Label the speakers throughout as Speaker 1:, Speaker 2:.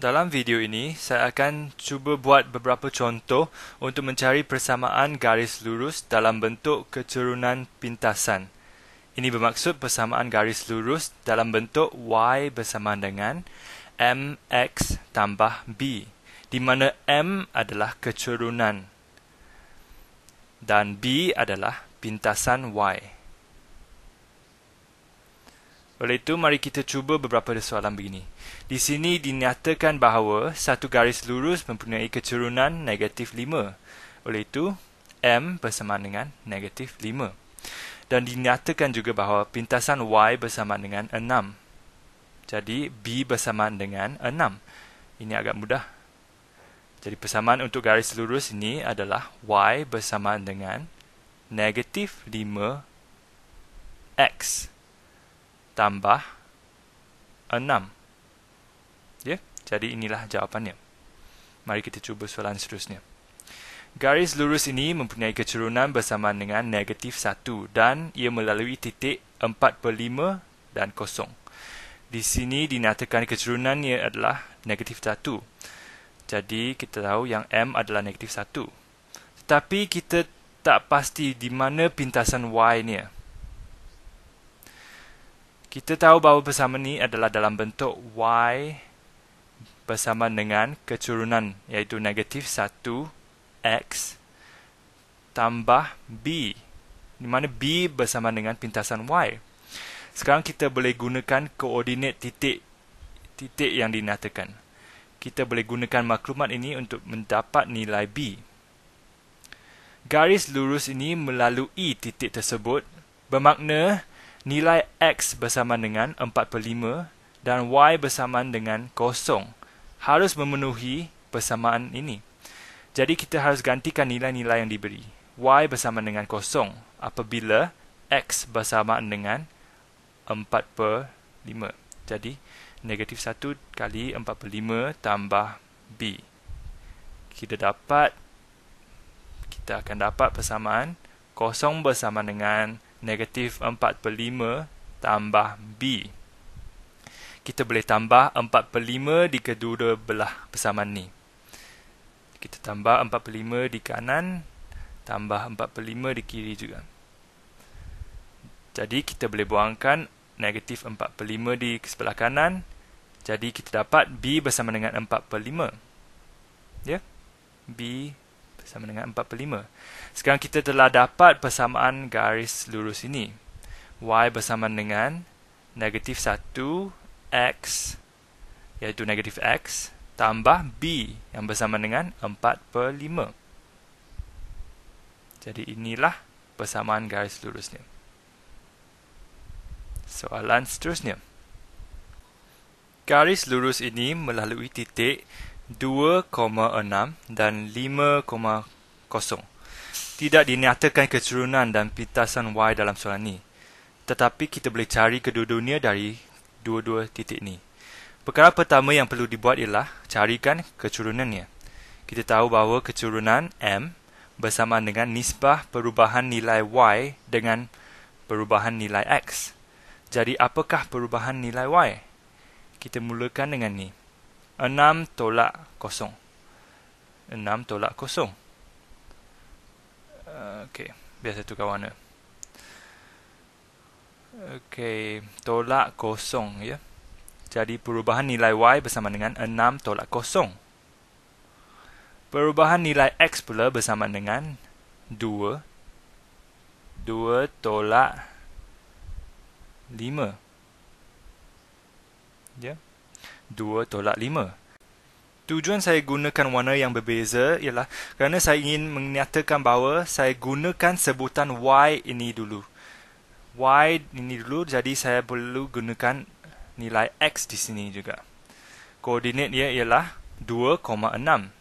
Speaker 1: Dalam video ini, saya akan cuba buat beberapa contoh untuk mencari persamaan garis lurus dalam bentuk kecerunan pintasan. Ini bermaksud persamaan garis lurus dalam bentuk y bersamaan dengan mx tambah b, di mana m adalah kecerunan dan b adalah pintasan y. Oleh itu, mari kita cuba beberapa soalan begini. Di sini dinyatakan bahawa satu garis lurus mempunyai kecerunan negatif 5. Oleh itu, M bersama dengan negatif 5. Dan dinyatakan juga bahawa pintasan Y bersama dengan 6. Jadi, B bersama dengan 6. Ini agak mudah. Jadi, persamaan untuk garis lurus ini adalah Y bersama dengan negatif 5X tambah 6. Ya? Jadi inilah jawapannya. Mari kita cuba soalan seterusnya. Garis lurus ini mempunyai kecerunan bersamaan dengan negatif 1 dan ia melalui titik 4 per 5 dan kosong. Di sini dinyatakan kecerunannya adalah negatif 1. Jadi kita tahu yang M adalah negatif 1. Tetapi kita tak pasti di mana pintasan Y-nya. Kita tahu bahawa bersama ni adalah dalam bentuk Y bersama dengan kecurunan, iaitu negatif 1X tambah B. Di mana B bersama dengan pintasan Y. Sekarang kita boleh gunakan koordinat titik titik yang dinyatakan. Kita boleh gunakan maklumat ini untuk mendapat nilai B. Garis lurus ini melalui titik tersebut bermakna nilai X bersamaan dengan 45 dan Y bersamaan dengan kosong harus memenuhi persamaan ini. Jadi kita harus gantikan nilai-nilai yang diberi. Y bersamaan dengan kosong apabila X bersamaan dengan 4 per 5. Jadi negatif 1 kali 4 per 5 tambah B. Kita dapat, kita akan dapat persamaan kosong bersamaan dengan 0 negatif 4 per 5 tambah B. Kita boleh tambah 4 per 5 di kedua belah persamaan ni. Kita tambah 4 per 5 di kanan, tambah 4 per 5 di kiri juga. Jadi kita boleh buangkan negatif 4 per 5 di sebelah kanan. Jadi kita dapat B bersama dengan 4 per 5. Ya? B bersama dengan 4 per sekarang kita telah dapat persamaan garis lurus ini. Y bersamaan dengan negatif 1X, iaitu negatif X, tambah B yang bersamaan dengan 4 per 5. Jadi inilah persamaan garis lurusnya. Soalan seterusnya. Garis lurus ini melalui titik 2.6 dan 5.0 tidak dinyatakan keturunan dan pintasan Y dalam soalan ini. Tetapi kita boleh cari kedua dunia dari dua-dua titik ini. Perkara pertama yang perlu dibuat ialah carikan keturunannya. Kita tahu bahawa keturunan M bersamaan dengan nisbah perubahan nilai Y dengan perubahan nilai X. Jadi apakah perubahan nilai Y? Kita mulakan dengan ni. 6 tolak kosong 6 tolak kosong Ah, okey, biasa tukar warna. Okey, tolak kosong ya. Jadi perubahan nilai y bersama dengan 6 tolak kosong. Perubahan nilai x pula bersama dengan 2 2 tolak 5. Ya. 2 tolak 5 tujuan saya gunakan warna yang berbeza ialah kerana saya ingin menyatakan bahawa saya gunakan sebutan Y ini dulu. Y ini dulu, jadi saya perlu gunakan nilai X di sini juga. Koordinat dia ialah 2.6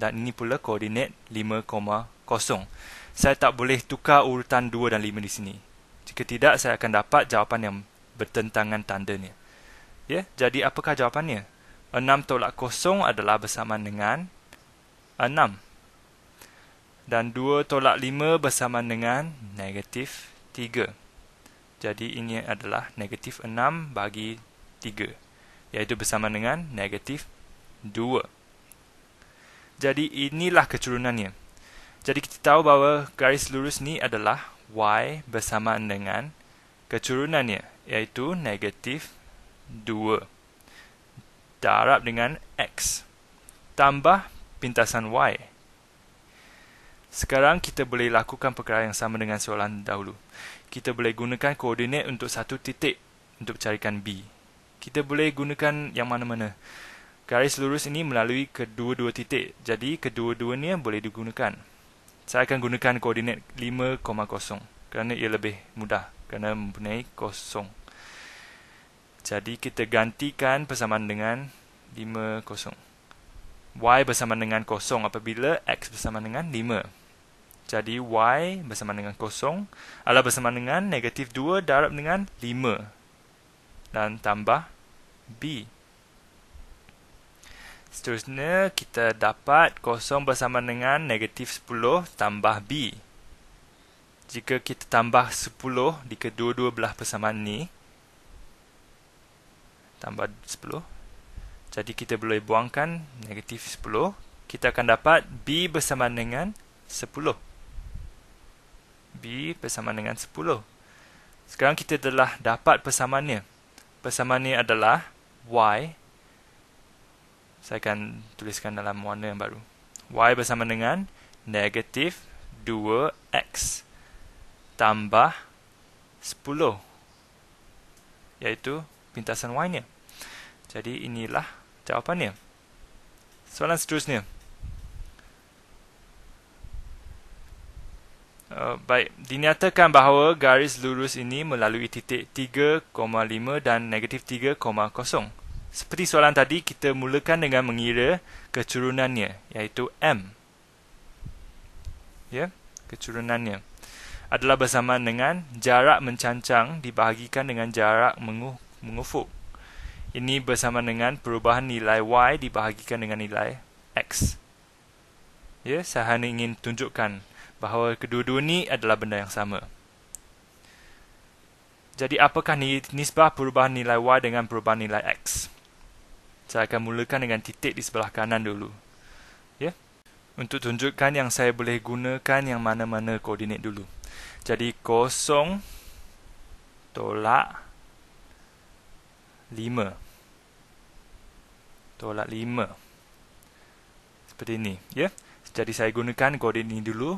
Speaker 1: dan ini pula koordinat 5.0. Saya tak boleh tukar urutan 2 dan 5 di sini. Jika tidak, saya akan dapat jawapan yang bertentangan tandanya. Ya, jadi apakah jawapannya? 6 tolak kosong adalah bersamaan dengan 6. Dan 2 tolak 5 bersamaan dengan negatif 3. Jadi ini adalah negatif 6 bagi 3. Iaitu bersamaan dengan negatif 2. Jadi inilah keturunannya. Jadi kita tahu bahawa garis lurus ni adalah y bersamaan dengan keturunannya iaitu negatif 2 darab dengan X tambah pintasan Y. Sekarang kita boleh lakukan perkara yang sama dengan soalan dahulu. Kita boleh gunakan koordinat untuk satu titik untuk carikan B. Kita boleh gunakan yang mana-mana. Garis lurus ini melalui kedua-dua titik. Jadi, kedua-duanya boleh digunakan. Saya akan gunakan koordinat 5.0 kerana ia lebih mudah kerana mempunyai kosong. Jadi kita gantikan bersamaan dengan 5 kosong. Y bersamaan dengan kosong apabila X bersamaan dengan 5. Jadi Y bersamaan dengan kosong adalah bersamaan dengan negatif 2 darab dengan 5. Dan tambah B. Seterusnya kita dapat kosong bersamaan dengan negatif 10 tambah B. Jika kita tambah 10 di kedua-dua belah persamaan ni tambah 10. Jadi kita boleh buangkan negatif 10. Kita akan dapat B bersama dengan 10. B bersama dengan 10. Sekarang kita telah dapat persamaannya. Persamaannya adalah Y. Saya akan tuliskan dalam warna yang baru. Y bersama dengan negatif 2X tambah 10. Iaitu pintasan Y-nya. Jadi inilah jawapannya. Soalan seterusnya. Uh, baik, dinyatakan bahawa garis lurus ini melalui titik 3.5 dan negatif 3.0. Seperti soalan tadi, kita mulakan dengan mengira kecurunannya, iaitu M. Ya, yeah? kecurunannya. Adalah bersamaan dengan jarak mencancang dibahagikan dengan jarak mengufuk. Ini bersama dengan perubahan nilai y dibahagikan dengan nilai x. Ya, saya hanya ingin tunjukkan bahawa kedua-dua ini adalah benda yang sama. Jadi apakah nisbah perubahan nilai y dengan perubahan nilai x? Saya akan mulakan dengan titik di sebelah kanan dulu. Ya. Untuk tunjukkan yang saya boleh gunakan yang mana-mana koordinat dulu. Jadi kosong tolak 5 tolak 5 seperti ini ya yeah. jadi saya gunakan koordinat ini dulu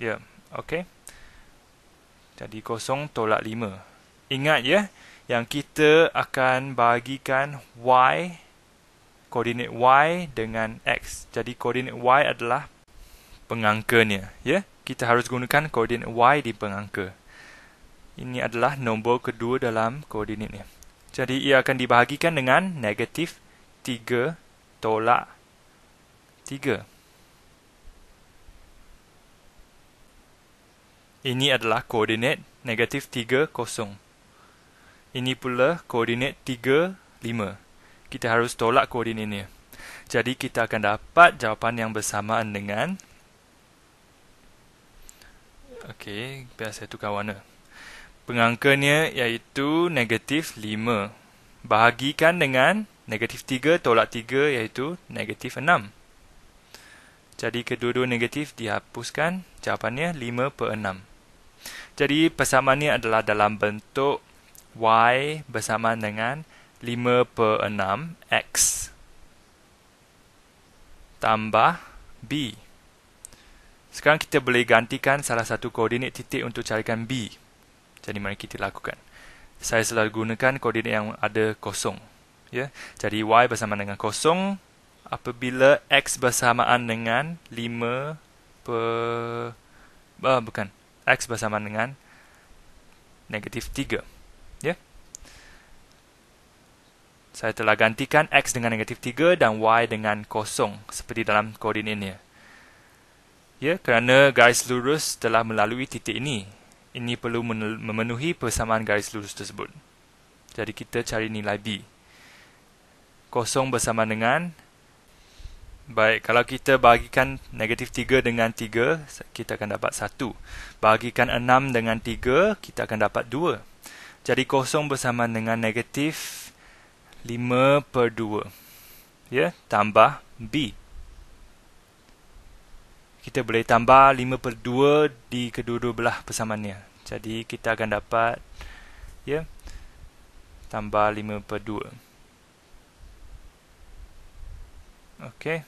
Speaker 1: ya yeah. okey jadi 0 tolak 5 ingat ya yeah, yang kita akan bagikan y koordinat y dengan x jadi koordinat y adalah pengangkanya ya yeah. kita harus gunakan koordinat y di pengangka ini adalah nombor kedua dalam koordinat ni jadi ia akan dibahagikan dengan negatif 3 tolak 3. Ini adalah koordinat negatif 3, 0. Ini pula koordinat 3, 5. Kita harus tolak ini. Jadi kita akan dapat jawapan yang bersamaan dengan... Okey, biasa saya tukar warna. Pengangkanya iaitu negatif 5. Bahagikan dengan negatif 3 tolak 3 iaitu negatif 6. Jadi kedua-dua negatif dihapuskan. Jawapannya 5 per 6. Jadi persamaannya adalah dalam bentuk y bersama dengan 5 per 6 x tambah b. Sekarang kita boleh gantikan salah satu koordinat titik untuk carikan b. Jadi mari kita lakukan. Saya selalu gunakan koordinat yang ada kosong. Ya. Jadi y bersamaan dengan kosong apabila x bersamaan dengan 5 per ah, bukan x bersamaan dengan negatif 3. Ya. Saya telah gantikan x dengan negatif 3 dan y dengan kosong seperti dalam koordinat ini. Ya, kerana garis lurus telah melalui titik ini ini perlu memenuhi persamaan garis lurus tersebut. Jadi kita cari nilai B. Kosong bersama dengan. Baik, kalau kita bagikan negatif 3 dengan 3, kita akan dapat 1. Bagikan 6 dengan 3, kita akan dapat 2. Jadi kosong bersama dengan negatif 5 per 2. Ya, tambah B kita boleh tambah 5 per 2 di kedua-dua belah persamaannya. Jadi kita akan dapat ya tambah 5 per 2. Okey.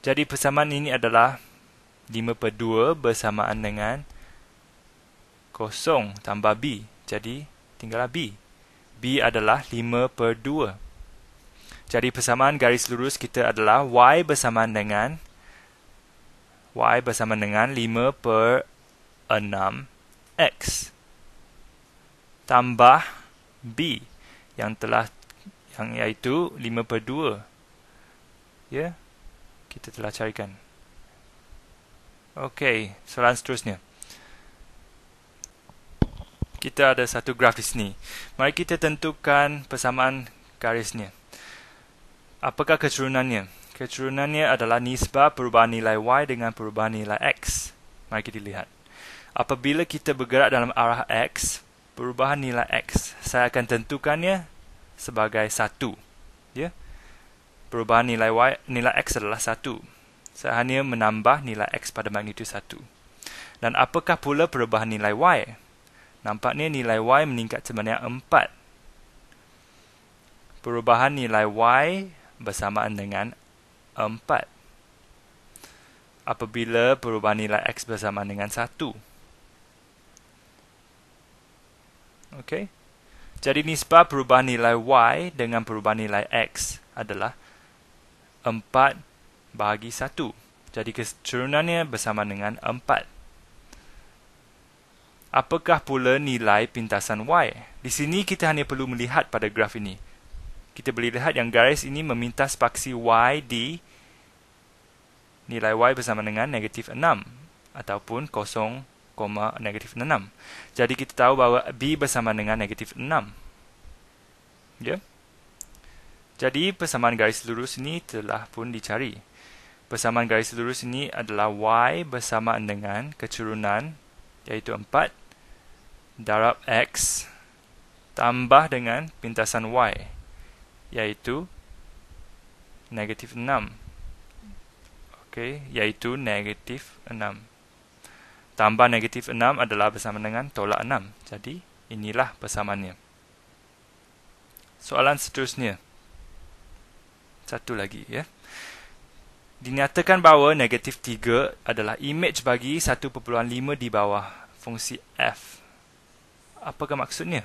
Speaker 1: Jadi persamaan ini adalah 5 per 2 bersamaan dengan kosong tambah B. Jadi tinggallah B. B adalah 5 per 2. Jadi persamaan garis lurus kita adalah Y bersamaan dengan y bersama dengan 5 per 6 x tambah b yang telah yang iaitu 5 per 2 ya kita telah carikan okey soalan seterusnya kita ada satu graf di sini mari kita tentukan persamaan garisnya apakah keturunannya Kecerunannya adalah nisbah perubahan nilai y dengan perubahan nilai x. Mari kita lihat. Apabila kita bergerak dalam arah x, perubahan nilai x saya akan tentukannya sebagai 1. Ya. Perubahan nilai y nilai x adalah 1. Saya hanya menambah nilai x pada magnitude 1. Dan apakah pula perubahan nilai y? Nampaknya nilai y meningkat sebanyak 4. Perubahan nilai y bersamaan dengan 4 apabila perubahan nilai x bersamaan dengan 1. Okey. Jadi nisbah perubahan nilai y dengan perubahan nilai x adalah 4 bahagi 1. Jadi keturunannya bersama dengan 4. Apakah pula nilai pintasan y? Di sini kita hanya perlu melihat pada graf ini kita boleh lihat yang garis ini memintas paksi y di nilai y bersama dengan negatif 6 ataupun 0, negatif 6. Jadi kita tahu bahawa b bersama dengan negatif 6. Ya? Jadi persamaan garis lurus ini telah pun dicari. Persamaan garis lurus ini adalah y bersama dengan kecurunan iaitu 4 darab x tambah dengan pintasan y yaitu negatif 6. Oke, okay, yaitu negatif 6. Tambah negatif 6 adalah bersama dengan tolak 6. Jadi, inilah persamaannya. Soalan seterusnya. Satu lagi, ya. Dinyatakan bahawa negatif 3 adalah image bagi 1.5 di bawah fungsi f. Apakah maksudnya?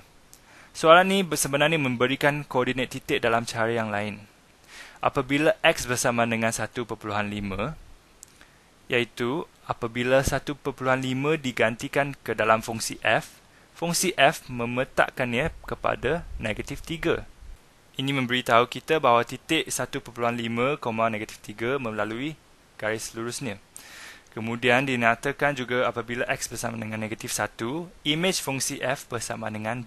Speaker 1: Soalan ni sebenarnya memberikan koordinat titik dalam cara yang lain. Apabila x bersama dengan 1.5, iaitu apabila 1.5 digantikan ke dalam fungsi f, fungsi f memetakkannya kepada negatif 3. Ini memberitahu kita bahawa titik 1.5, negatif 3 melalui garis lurusnya. Kemudian dinyatakan juga apabila x bersama dengan negatif 1, imej fungsi f bersama dengan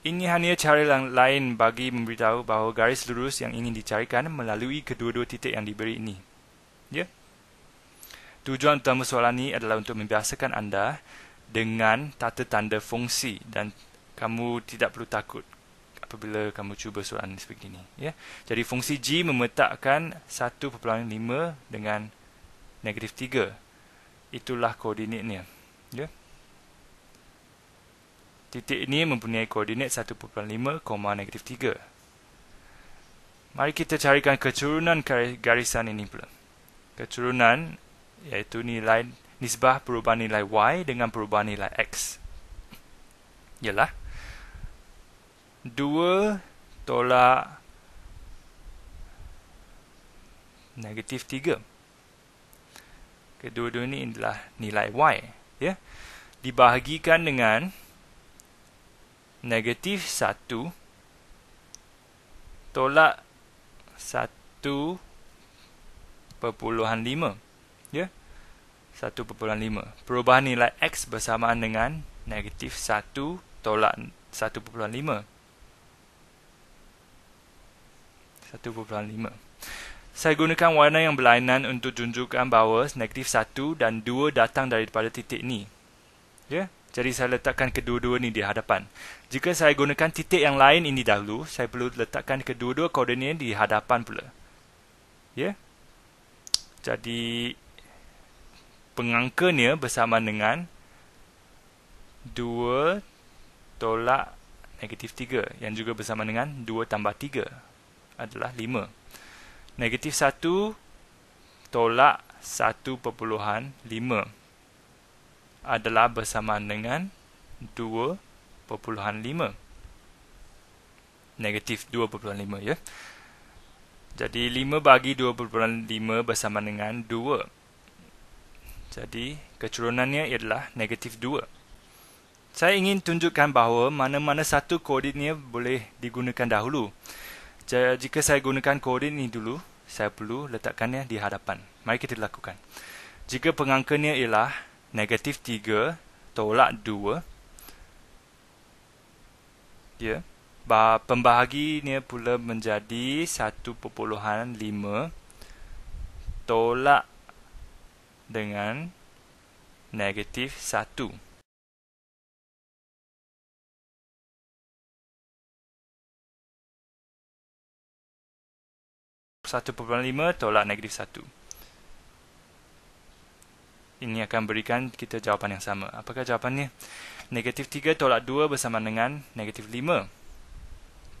Speaker 1: ini hanya cara lain bagi memberitahu bahawa garis lurus yang ingin dicarikan melalui kedua-dua titik yang diberi ini. Ya? Tujuan utama soalan ini adalah untuk membiasakan anda dengan tata tanda fungsi dan kamu tidak perlu takut apabila kamu cuba soalan seperti ini. Ya? Jadi fungsi G memetakkan 1.5 dengan negatif 3. Itulah koordinatnya. Ya? Yeah. Titik ini mempunyai koordinat 1.5, negatif 3. Mari kita carikan kecurunan garisan ini pula. Kecurunan iaitu nilai nisbah perubahan nilai y dengan perubahan nilai x. Ialah 2 tolak negatif 3. Kedua-dua ini adalah nilai y. Ya? Dibahagikan dengan negatif 1 tolak 1.5 ya 1.5 perubahan nilai x bersamaan dengan negatif 1 tolak 1.5 1.5 Saya gunakan warna yang berlainan untuk tunjukkan bahawa negatif 1 dan 2 datang daripada titik ni. Ya? Yeah? Jadi saya letakkan kedua-dua ni di hadapan. Jika saya gunakan titik yang lain ini dahulu, saya perlu letakkan kedua-dua koordinat di hadapan pula. Ya. Yeah? Jadi pengangkanya bersama dengan 2 tolak negatif 3 yang juga bersama dengan 2 tambah 3 adalah 5. Negatif 1 tolak 1.5 adalah bersamaan dengan 2.5. Negatif 2.5 ya. Jadi 5 bagi 2.5 bersamaan dengan 2. Jadi kecurunannya ialah negatif 2. Saya ingin tunjukkan bahawa mana-mana satu ini boleh digunakan dahulu. Jika saya gunakan koordinat ini dulu, saya perlu letakkannya di hadapan. Mari kita lakukan. Jika pengangkanya ialah negatif 3 tolak 2 ya Pembahagi ni pula menjadi 1.5 tolak dengan negatif 1 lima tolak negatif satu ini akan berikan kita jawapan yang sama. Apakah jawapannya? Negatif 3 tolak 2 bersama dengan negatif 5.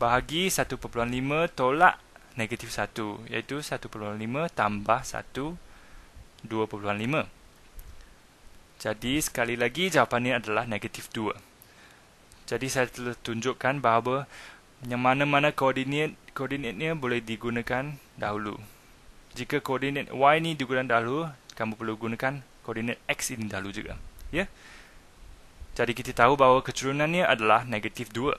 Speaker 1: Bahagi 1.5 tolak negatif 1. Iaitu 1.5 tambah 1, 2.5. Jadi sekali lagi jawapannya adalah negatif 2. Jadi saya telah tunjukkan bahawa yang mana-mana koordinat koordinatnya boleh digunakan dahulu. Jika koordinat y ni digunakan dahulu, kamu perlu gunakan koordinat x ini dahulu juga. Kan? Ya? Jadi kita tahu bahawa kecerunannya adalah negatif 2.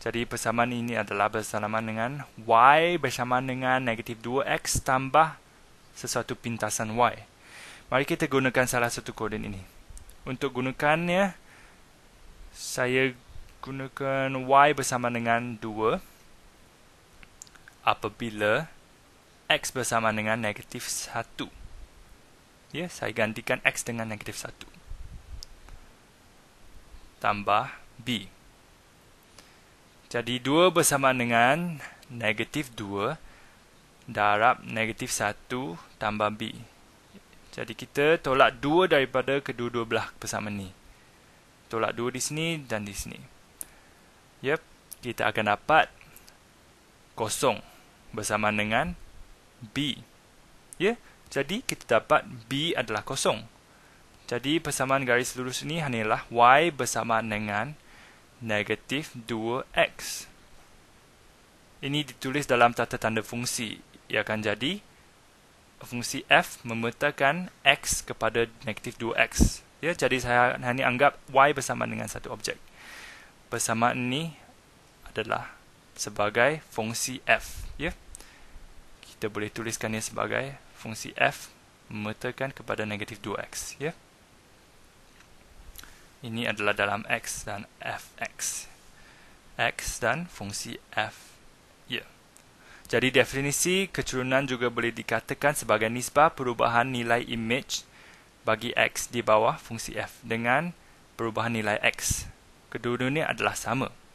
Speaker 1: Jadi persamaan ini adalah bersamaan dengan y bersamaan dengan negatif 2x tambah sesuatu pintasan y. Mari kita gunakan salah satu koordinat ini. Untuk gunakannya, saya gunakan y bersamaan dengan 2 apabila x bersamaan dengan negatif 1. Ya, saya gantikan x dengan negatif 1. Tambah b. Jadi 2 bersamaan dengan negatif 2 darab negatif 1 tambah b. Jadi kita tolak 2 daripada kedua-dua belah bersamaan ni. Tolak 2 di sini dan di sini. Yep, kita akan dapat kosong bersamaan dengan b. Ya, yeah? Jadi kita dapat B adalah kosong. Jadi persamaan garis lurus ini hanyalah Y bersamaan dengan negatif 2X. Ini ditulis dalam tata tanda fungsi. Ia akan jadi fungsi F memetakan X kepada negatif 2X. Ya, jadi saya hanya anggap Y bersamaan dengan satu objek. Persamaan ini adalah sebagai fungsi F. Ya. Kita boleh tuliskannya sebagai fungsi f metakan kepada negatif 2x. Ya? Ini adalah dalam x dan fx. x dan fungsi f. Ya. Jadi definisi kecurunan juga boleh dikatakan sebagai nisbah perubahan nilai image bagi x di bawah fungsi f dengan perubahan nilai x. Kedua-dua ini adalah sama.